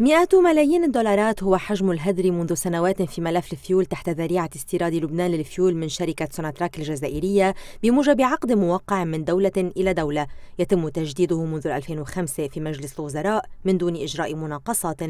مئات ملايين الدولارات هو حجم الهدر منذ سنوات في ملف الفيول تحت ذريعة استيراد لبنان للفيول من شركة سوناتراك الجزائرية بموجب عقد موقع من دولة إلى دولة يتم تجديده منذ 2005 في مجلس الوزراء من دون إجراء مناقصات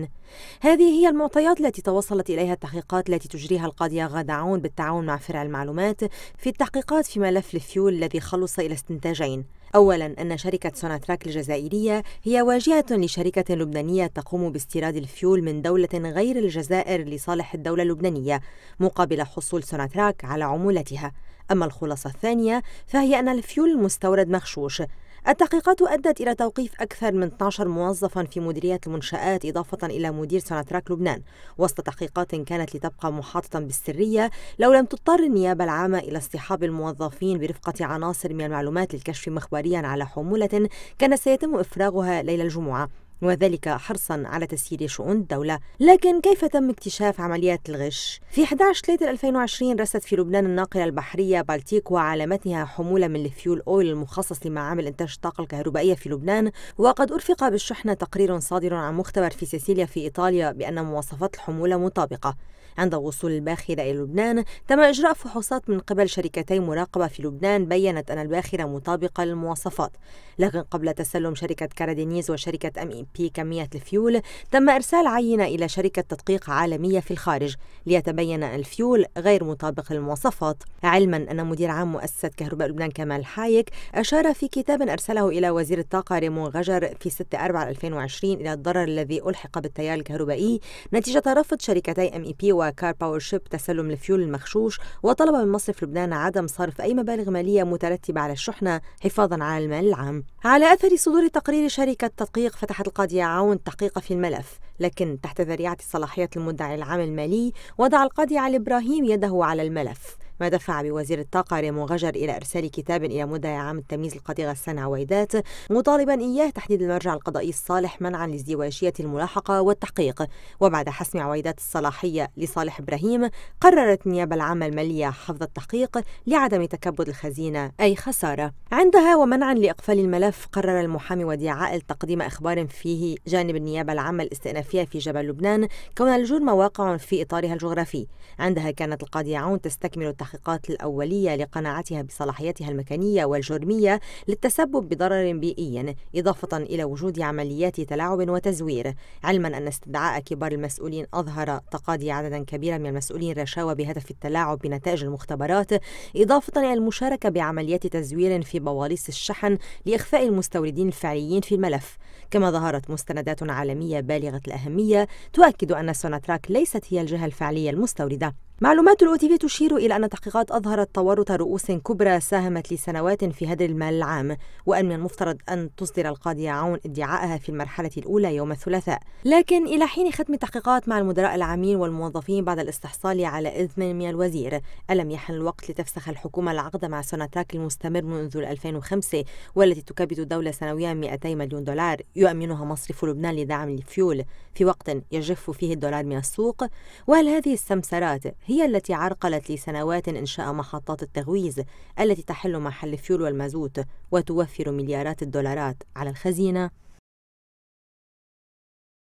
هذه هي المعطيات التي توصلت إليها التحقيقات التي تجريها القاضية غادة عون بالتعاون مع فرع المعلومات في التحقيقات في ملف الفيول الذي خلص إلى استنتاجين أولا أن شركة سوناتراك الجزائرية هي واجهة لشركة لبنانية تقوم باستيراد الفيول من دولة غير الجزائر لصالح الدولة اللبنانية مقابل حصول سوناتراك على عمولتها أما الخلاصة الثانية فهي أن الفيول المستورد مغشوش التحقيقات أدت إلى توقيف أكثر من 12 موظفا في مديرية المنشآت إضافة إلى مدير سنتراك لبنان وسط تحقيقات كانت لتبقى محاطة بالسرية لو لم تضطر النيابة العامة إلى اصطحاب الموظفين برفقة عناصر من المعلومات للكشف مخبريا على حمولة كان سيتم إفراغها ليلة الجمعة وذلك حرصا على تسيير شؤون الدولة لكن كيف تم اكتشاف عمليات الغش؟ في 11/3/2020 رست في لبنان الناقلة البحرية بالتيك وعلامتها حمولة من الفيول أويل المخصص لمعامل إنتاج الطاقة الكهربائية في لبنان وقد أرفق بالشحنة تقرير صادر عن مختبر في سيسيليا في إيطاليا بأن مواصفات الحمولة مطابقة عند وصول الباخرة إلى لبنان تم إجراء فحوصات من قبل شركتي مراقبة في لبنان بيّنت أن الباخرة مطابقة للمواصفات لكن قبل تسلم شركة كارادينيز وشركة أم كمية الفيول تم إرسال عينة إلى شركة تدقيق عالمية في الخارج ليتبين الفيول غير مطابق للمواصفات علما أن مدير عام مؤسسة كهرباء لبنان كمال حايك أشار في كتاب أرسله إلى وزير الطاقة ريمون غجر في 6 4 2020 إلى الضرر الذي ألحق بالتيار الكهربائي نتيجة رفض شركتي ام اي بي وكار باور شيب تسلم الفيول المغشوش وطلب من مصرف لبنان عدم صرف أي مبالغ مالية مترتبة على الشحنة حفاظا على المال العام على أثر صدور تقرير شركة تدقيق فتحت القاضي عون تحقيق في الملف لكن تحت ذريعة صلاحية المدعي العام المالي وضع القاضي علي إبراهيم يده على الملف ما دفع بوزير الطاقة ريمو غجر إلى إرسال كتاب إلى مدعي عام التمييز القاضي غسان عويدات مطالبا إياه تحديد المرجع القضائي الصالح منعا لازدواجية الملاحقة والتحقيق وبعد حسم عويدات الصلاحية لصالح إبراهيم قررت النيابة العامة المالية حفظ التحقيق لعدم تكبد الخزينة أي خسارة عندها ومنعا لإقفال الملف قرر المحامي وديع عائل تقديم إخبار فيه جانب النيابة العامة الاستئنافية في جبل لبنان كون الجرم واقع في إطارها الجغرافي عندها كانت القاضية عون تستكمل التحقيق التحقيقات الأولية لقناعتها بصلاحيتها المكانية والجرمية للتسبب بضرر بيئي إضافة إلى وجود عمليات تلاعب وتزوير علما أن استدعاء كبار المسؤولين أظهر تقاضي عددا كبيرا من المسؤولين رشاوى بهدف التلاعب بنتائج المختبرات إضافة إلى المشاركة بعمليات تزوير في بواليص الشحن لإخفاء المستوردين الفعليين في الملف كما ظهرت مستندات عالمية بالغة الأهمية تؤكد أن سوناتراك ليست هي الجهة الفعلية المستوردة معلومات الأو تي في تشير إلى أن تحقيقات أظهرت تورط رؤوس كبرى ساهمت لسنوات في هدر المال العام وأن من المفترض أن تصدر القاضية عون ادعاءها في المرحلة الأولى يوم الثلاثاء لكن إلى حين ختم التحقيقات مع المدراء العامين والموظفين بعد الاستحصال على إذن من الوزير ألم يحن الوقت لتفسخ الحكومة العقد مع سوناتاك المستمر منذ 2005 والتي تكبد الدولة سنويا 200 مليون دولار يؤمنها مصرف لبنان لدعم الفيول في وقت يجف فيه الدولار من السوق وهل هذه السمسرات هي التي عرقلت لسنوات إنشاء محطات التغويز التي تحل محل الفيول والمازوت وتوفر مليارات الدولارات على الخزينة